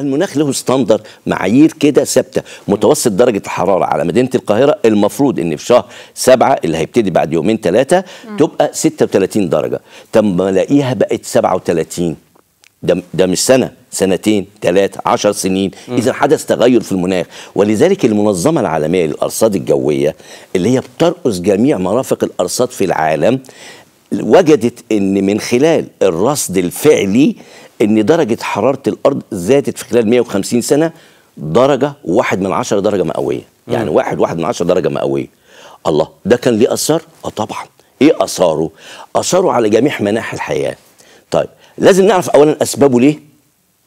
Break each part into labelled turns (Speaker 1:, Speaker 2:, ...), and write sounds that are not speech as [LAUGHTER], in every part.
Speaker 1: المناخ له ستاندر معايير كده ثابته متوسط درجه الحراره على مدينه القاهره المفروض ان في شهر سبعة اللي هيبتدي بعد يومين ثلاثه تبقى 36 درجه طب الاقيها بقت 37 ده ده مش سنه سنتين ثلاثة عشر سنين إذا حدث تغير في المناخ ولذلك المنظمة العالمية للأرصاد الجوية اللي هي بترقص جميع مرافق الأرصاد في العالم وجدت أن من خلال الرصد الفعلي ان درجه حراره الارض زادت في خلال 150 سنه درجه واحد من عشرة درجه مئويه يعني مم. واحد واحد من عشرة درجه مئويه الله ده كان ليه اثار اه طبعا ايه اثاره اثاره على جميع مناحي الحياه طيب لازم نعرف اولا اسبابه ليه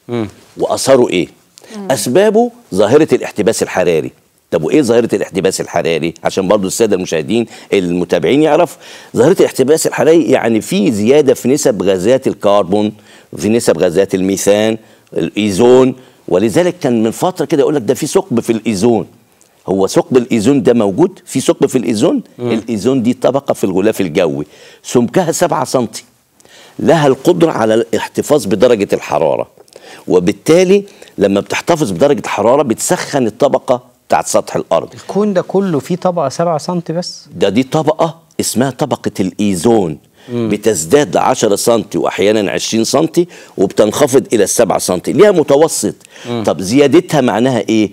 Speaker 1: مم. واثاره ايه مم. اسبابه ظاهره الاحتباس الحراري طب وايه ظاهره الاحتباس الحراري عشان برضو الساده المشاهدين المتابعين يعرفوا ظاهره الاحتباس الحراري يعني في زياده في نسب غازات الكربون في نسب غازات الميثان الايزون ولذلك كان من فتره كده يقول لك ده في ثقب في الايزون هو ثقب الايزون ده موجود في ثقب في الايزون الايزون دي طبقه في الغلاف الجوي سمكها 7 سم لها القدره على الاحتفاظ بدرجه الحراره وبالتالي لما بتحتفظ بدرجه الحراره بتسخن الطبقه بتاعت سطح الارض الكون ده كله فيه طبقه 7 سم بس ده دي طبقه اسمها طبقه الايزون بتزداد 10 سم واحيانا 20 سم وبتنخفض الى 7 سم ليها متوسط طب زيادتها معناها ايه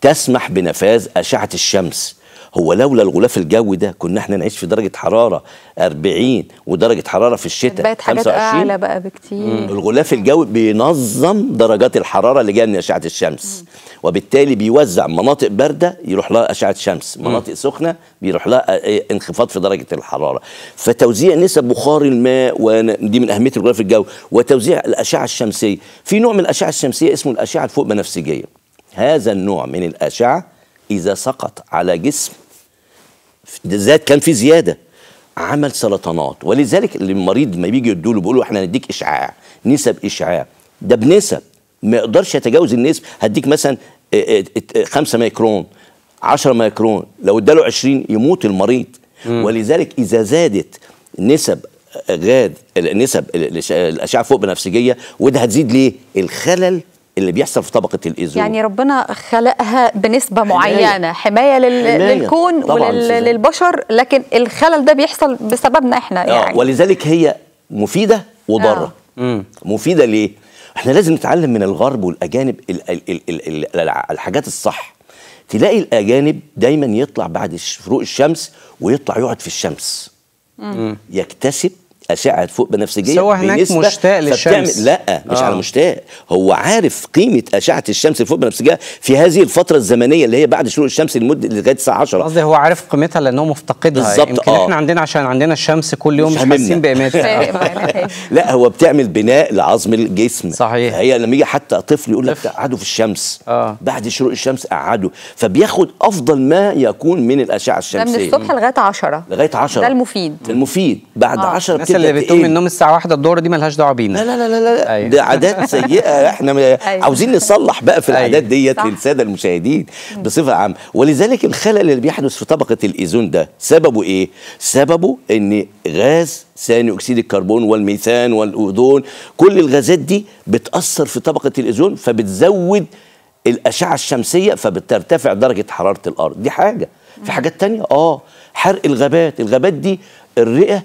Speaker 1: تسمح بنفاذ اشعه الشمس هو لولا الغلاف الجوي ده كنا احنا نعيش في درجه حراره 40 ودرجه حراره في الشتاء 25 اعلى بقى بكتير مم. الغلاف الجوي بينظم درجات الحراره اللي جايه من اشعه الشمس مم. وبالتالي بيوزع مناطق بارده يروح لها اشعه شمس مناطق سخنه بيروح لها آه، آه، انخفاض في درجه الحراره فتوزيع نسب بخار الماء ودي من اهميه الغلاف الجوي وتوزيع الاشعه الشمسيه في نوع من الاشعه الشمسيه اسمه الاشعه الفوق بنفسجيه هذا النوع من الاشعه اذا سقط على جسم زاد كان في زياده عمل سرطانات ولذلك المريض لما بيجي يدوله بيقول له احنا هنديك اشعاع نسب اشعاع ده بنسب ما يقدرش يتجاوز النسب هديك مثلا 5 آه، آه، آه، مايكرون 10 مايكرون لو اداله 20 يموت المريض م. ولذلك اذا زادت نسب غاد نسب الاشعه فوق بنفسجيه وده هتزيد ليه الخلل اللي بيحصل في طبقه الايزون يعني ربنا خلقها بنسبه حماية. معينه حمايه, لل... حماية. للكون وللبشر ولل... لكن الخلل ده بيحصل بسببنا احنا آه، يعني آه. ولذلك هي مفيده وضاره آه. مفيده ليه احنا لازم نتعلم من الغرب والاجانب ال... ال... ال... الحاجات الصح تلاقي الاجانب دايما يطلع بعد فروق الشمس ويطلع يقعد في الشمس مم. يكتسب اشعه فوق بنفسجيه هو هناك مشتاق للشمس لا مش آه. على مشتاق هو عارف قيمه اشعه الشمس الفوق بنفسجيه في هذه الفتره الزمنيه اللي هي بعد شروق الشمس لمده لغايه الساعه 10 قصدي هو عارف قيمتها لانه مفتقدها بالظبط يمكن آه. احنا عندنا عشان عندنا الشمس كل يوم مش, حاسين بقيمتها [LAUGHS] [LAUGHS] لا هو بتعمل بناء لعظم الجسم صحيح هي لما يجي حتى طفل يقول لك قعده في الشمس آه. بعد شروق الشمس قعده فبياخد افضل ما يكون من الاشعه الشمسيه من الصبح لغايه 10 لغايه 10 ده المفيد المفيد بعد 10 آه. الناس اللي بتقوم من النوم الساعه 1 الدوره دي مالهاش دعوه بينا لا لا لا لا, لا. أيوة. دي عادات سيئه [LAUGHS] احنا أيوة. عاوزين نصلح بقى في العادات أيوة. ديت للساده المشاهدين بصفه عامه ولذلك الخلل اللي بيحدث في طبقه الايزون ده سببه ايه سببه ان غاز ثاني اكسيد الكربون والميثان والاوزون كل الغازات دي بتاثر في طبقه الايزون فبتزود الاشعه الشمسيه فبترتفع درجه حراره الارض دي حاجه في حاجات تانية اه حرق الغابات الغابات دي الرئه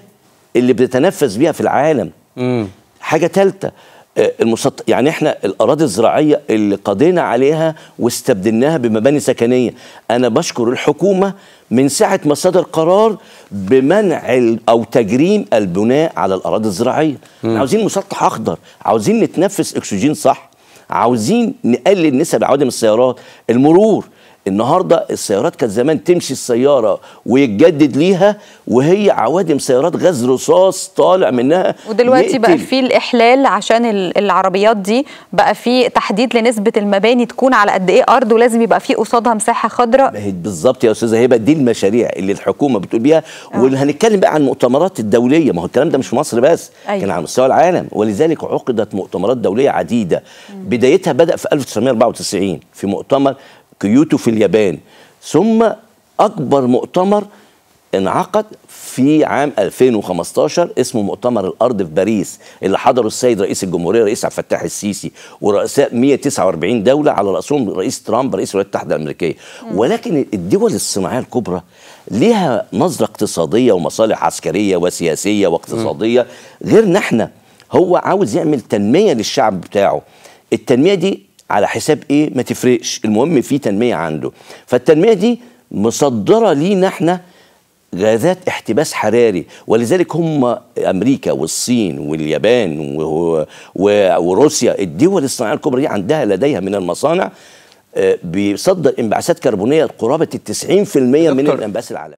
Speaker 1: اللي بتتنفس بيها في العالم مم. حاجه ثالثه آه، المسط... يعني احنا الاراضي الزراعيه اللي قضينا عليها واستبدلناها بمباني سكنيه انا بشكر الحكومه من ساعه ما صدر قرار بمنع ال... او تجريم البناء على الاراضي الزراعيه مم. عاوزين مسطح اخضر عاوزين نتنفس اكسجين صح عاوزين نقلل نسب عوادم السيارات المرور النهارده السيارات كانت زمان تمشي السياره ويتجدد ليها وهي عوادم سيارات غاز رصاص طالع منها ودلوقتي يقتل. بقى في الاحلال عشان العربيات دي بقى في تحديد لنسبه المباني تكون على قد ايه ارض ولازم يبقى في قصادها مساحه خضراء بالظبط يا استاذه هبه دي المشاريع اللي الحكومه بتقول بيها آه. وهنتكلم بقى عن المؤتمرات الدوليه ما هو الكلام ده مش في مصر بس أيوة. كان على مستوى العالم ولذلك عقدت مؤتمرات دوليه عديده م. بدايتها بدا في 1994 في مؤتمر كيوتو في اليابان ثم أكبر مؤتمر انعقد في عام 2015 اسمه مؤتمر الارض في باريس اللي حضره السيد رئيس الجمهوريه رئيس عبد الفتاح السيسي ورؤساء 149 دوله على راسهم رئيس ترامب رئيس الولايات المتحده الامريكيه ولكن الدول الصناعيه الكبرى ليها نظره اقتصاديه ومصالح عسكريه وسياسيه واقتصاديه غيرنا احنا هو عاوز يعمل تنميه للشعب بتاعه التنميه دي على حساب ايه ما تفرقش المهم في تنميه عنده فالتنميه دي مصدره لينا احنا غازات احتباس حراري ولذلك هم امريكا والصين واليابان وروسيا الدول الصناعيه الكبرى دي عندها لديها من المصانع آه، بيصدر انبعاثات كربونيه قرابه ال 90% من الانبعاث العالمي